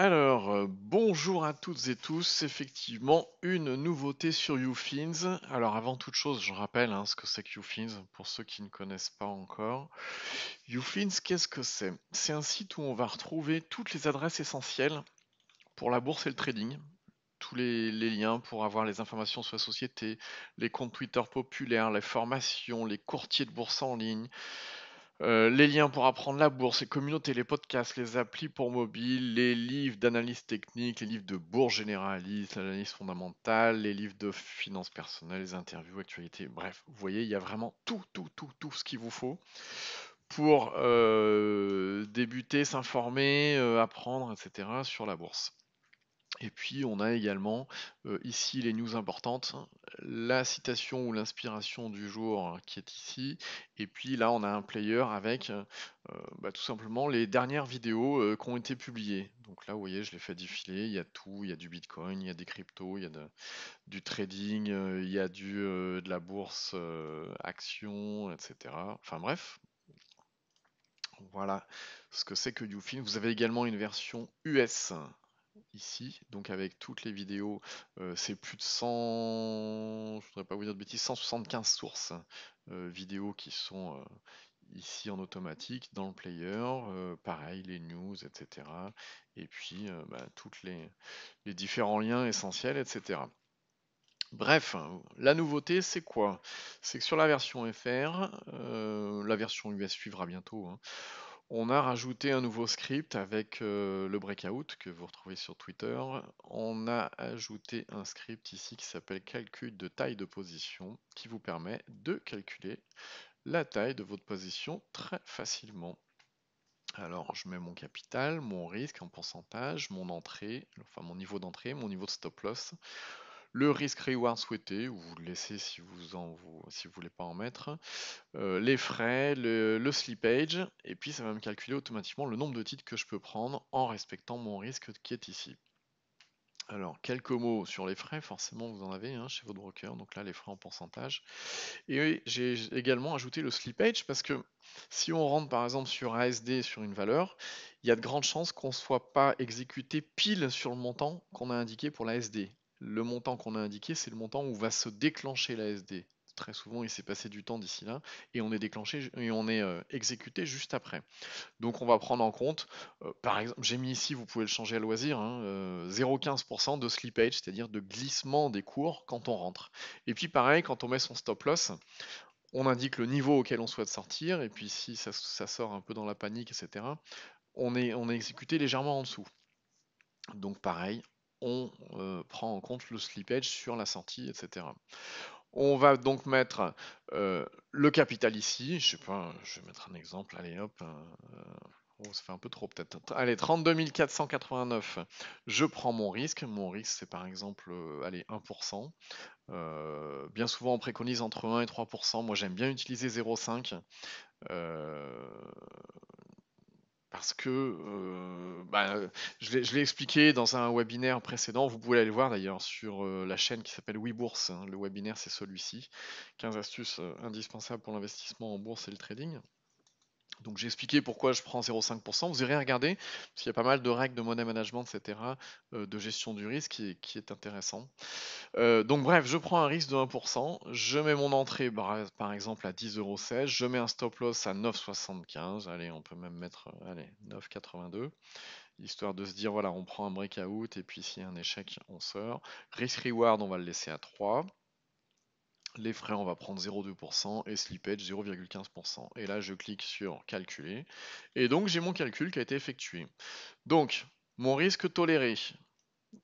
Alors, euh, bonjour à toutes et tous. Effectivement, une nouveauté sur YouFins. Alors, avant toute chose, je rappelle hein, ce que c'est que YouFins pour ceux qui ne connaissent pas encore. YouFins, qu'est-ce que c'est C'est un site où on va retrouver toutes les adresses essentielles pour la bourse et le trading. Tous les liens pour avoir les informations sur la société, les comptes Twitter populaires, les formations, les courtiers de bourse en ligne, euh, les liens pour apprendre la bourse, les communautés, les podcasts, les applis pour mobile, les livres d'analyse technique, les livres de bourse généraliste, l'analyse fondamentale, les livres de finances personnelles, les interviews, actualités. Bref, vous voyez, il y a vraiment tout, tout, tout, tout ce qu'il vous faut pour euh, débuter, s'informer, euh, apprendre, etc. sur la bourse. Et puis on a également euh, ici les news importantes, la citation ou l'inspiration du jour hein, qui est ici, et puis là on a un player avec euh, bah, tout simplement les dernières vidéos euh, qui ont été publiées. Donc là vous voyez je les fais défiler, il y a tout, il y a du Bitcoin, il y a des cryptos, il y a du trading, il y a de la bourse action, etc. Enfin bref, voilà ce que c'est que YouFin. Vous avez également une version US ici, donc avec toutes les vidéos, euh, c'est plus de 100, je voudrais pas vous dire de bêtises, 175 sources euh, vidéos qui sont euh, ici en automatique dans le player, pareil les news, etc. Et puis bah, toutes les, différents liens essentiels, etc. Bref, la nouveauté c'est quoi C'est que sur la version FR, la version US suivra bientôt. Hein, on a rajouté un nouveau script avec euh, le breakout que vous retrouvez sur Twitter. On a ajouté un script ici qui s'appelle calcul de taille de position qui vous permet de calculer la taille de votre position très facilement. Alors je mets mon capital, mon risque en pourcentage, mon entrée, enfin mon niveau d'entrée, mon niveau de stop loss le risque reward souhaité, ou vous le laissez si vous en vous, si vous voulez pas en mettre, euh, les frais, le, slippage, et puis ça va me calculer automatiquement le nombre de titres que je peux prendre en respectant mon risque qui est ici. Alors, quelques mots sur les frais, forcément vous en avez hein, chez votre broker, donc là les frais en pourcentage. Et j'ai également ajouté le slippage parce que si on rentre par exemple sur ASD sur une valeur, il y a de grandes chances qu'on ne soit pas exécuté pile sur le montant qu'on a indiqué pour la SD le montant qu'on a indiqué, c'est le montant où va se déclencher la SD. Très souvent, il s'est passé du temps d'ici là, et on est déclenché et on est euh, exécuté juste après. Donc, on va prendre en compte, euh, par exemple, j'ai mis ici, vous pouvez le changer à loisir, 0,15% hein, euh, de slippage, c'est-à-dire de glissement des cours quand on rentre. Et puis, pareil, quand on met son stop loss, on indique le niveau auquel on souhaite sortir, et puis si ça, sort un peu dans la panique, etc., on est, on est exécuté légèrement en dessous. Donc pareil, on euh, prend en compte le slippage sur la sortie, etc. On va donc mettre euh, le capital ici. Je sais pas, je vais mettre un exemple. Allez hop. Euh, oh, ça fait un peu trop peut-être. Allez, 32 489. Je prends mon risque. Mon risque, c'est par exemple, allez, 1%. bien souvent, on préconise entre 1 et 3%. Moi, j'aime bien utiliser 0,5. Parce que, euh, bah, je l'ai expliqué dans un webinaire précédent, vous pouvez aller le voir d'ailleurs sur euh, la chaîne qui s'appelle WeBourse. Hein. le webinaire, c'est celui-ci 15 astuces euh, indispensables pour l'investissement en bourse et le trading. Donc j'ai expliqué pourquoi je prends 0,5%. Vous irez regarder, parce qu'il y a pas mal de règles de money management, etc., euh, de gestion du risque qui est, intéressant. Euh, donc bref, je prends un risque de 1%, je mets mon entrée bah, par exemple à 10,16€, je mets un stop loss à 9,75€, allez, on peut même mettre 9,82€ euh, histoire de se dire voilà on prend un breakout et puis s'il y a un échec on sort. Risk reward on va le laisser à 3. Les frais, on va prendre 0,2% et slippage 0,15%. Et là, je clique sur calculer. Et donc, j'ai mon calcul qui a été effectué. Donc, mon risque toléré,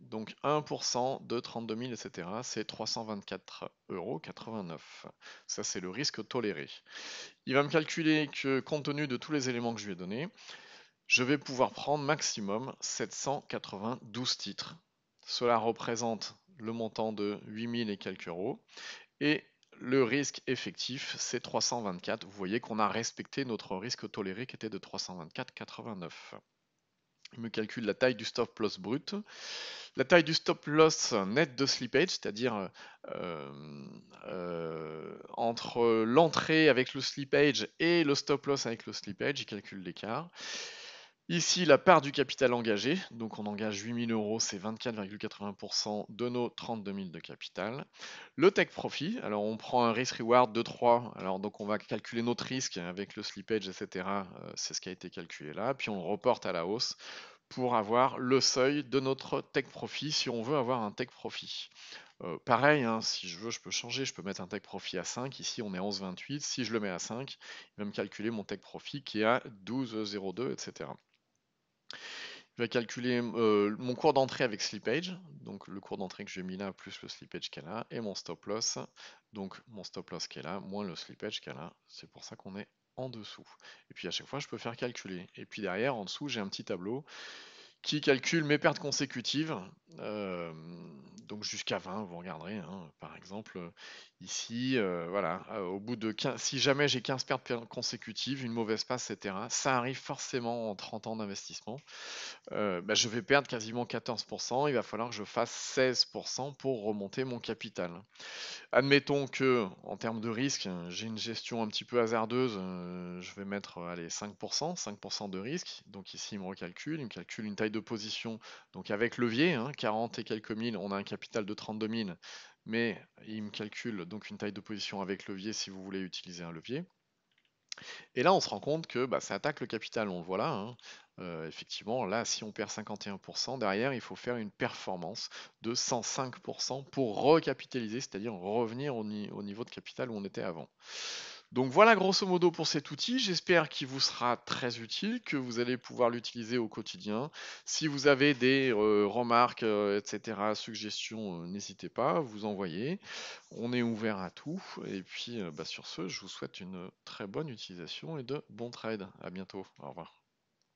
donc 1% de 32 000, etc. C'est 324,89 euros. Ça, c'est le risque toléré. Il va me calculer que, compte tenu de tous les éléments que je lui ai donnés, je vais pouvoir prendre maximum 792 titres. Cela représente le montant de 8000 et quelques euros. Et le risque effectif, c'est 324. Vous voyez qu'on a respecté notre risque toléré qui était de 324,89. Il me calcule la taille du stop loss brut. La taille du stop loss net de slippage, c'est-à-dire euh, euh, entre l'entrée avec le slippage et le stop loss avec le slippage, il calcule l'écart. Ici, la part du capital engagé, donc on engage 8000 euros, c'est 24,80% de nos 32 000 de capital. Le tech profit, alors on prend un risk reward de 3, alors donc on va calculer notre risque avec le slippage, etc. Euh, c'est ce qui a été calculé là, puis on le reporte à la hausse pour avoir le seuil de notre tech profit si on veut avoir un tech profit. Euh, pareil, hein, si je veux, je peux changer, je peux mettre un tech profit à 5, ici on est 11,28, si je le mets à 5, il va me calculer mon tech profit qui est à 12,02, etc. Il va calculer euh, mon cours d'entrée avec slippage, donc le cours d'entrée que j'ai mis là, plus le slippage qu'elle a, et mon stop loss, donc mon stop loss qu'elle a, moins le slippage qu'elle a. C'est pour ça qu'on est en dessous. Et puis à chaque fois, je peux faire calculer. Et puis derrière, en dessous, j'ai un petit tableau qui calcule mes pertes consécutives, euh, donc jusqu'à 20, vous regarderez, hein, par exemple, ici, euh, voilà, euh, au bout de 15, si jamais j'ai 15 pertes consécutives, une mauvaise passe, etc., ça arrive forcément en 30 ans d'investissement, bah, je vais perdre quasiment 14%, il va falloir que je fasse 16% pour remonter mon capital. Admettons que, en termes de risque, j'ai une gestion un petit peu hasardeuse, je vais mettre, allez, 5%, 5% de risque, donc ici, il me recalcule, il me calcule une taille position, donc avec levier, 40 hein, et quelques milles on a un capital de 32 000, mais il me calcule donc une taille de position avec levier si vous voulez utiliser un levier. Et là, on se rend compte que bah, ça attaque le capital, on le voit là. Hein. Euh, effectivement, là, si on perd 51%, derrière, il faut faire une performance de 105% pour recapitaliser, c'est-à-dire revenir au niveau de capital où on était avant. Donc voilà grosso modo pour cet outil. J'espère qu'il vous sera très utile, que vous allez pouvoir l'utiliser au quotidien. Si vous avez des euh, remarques, euh, etc., suggestions, euh, n'hésitez pas, vous envoyer. On est ouvert à tout. Et puis bah, sur ce, je vous souhaite une très bonne utilisation et de bons trades. À bientôt. Au revoir.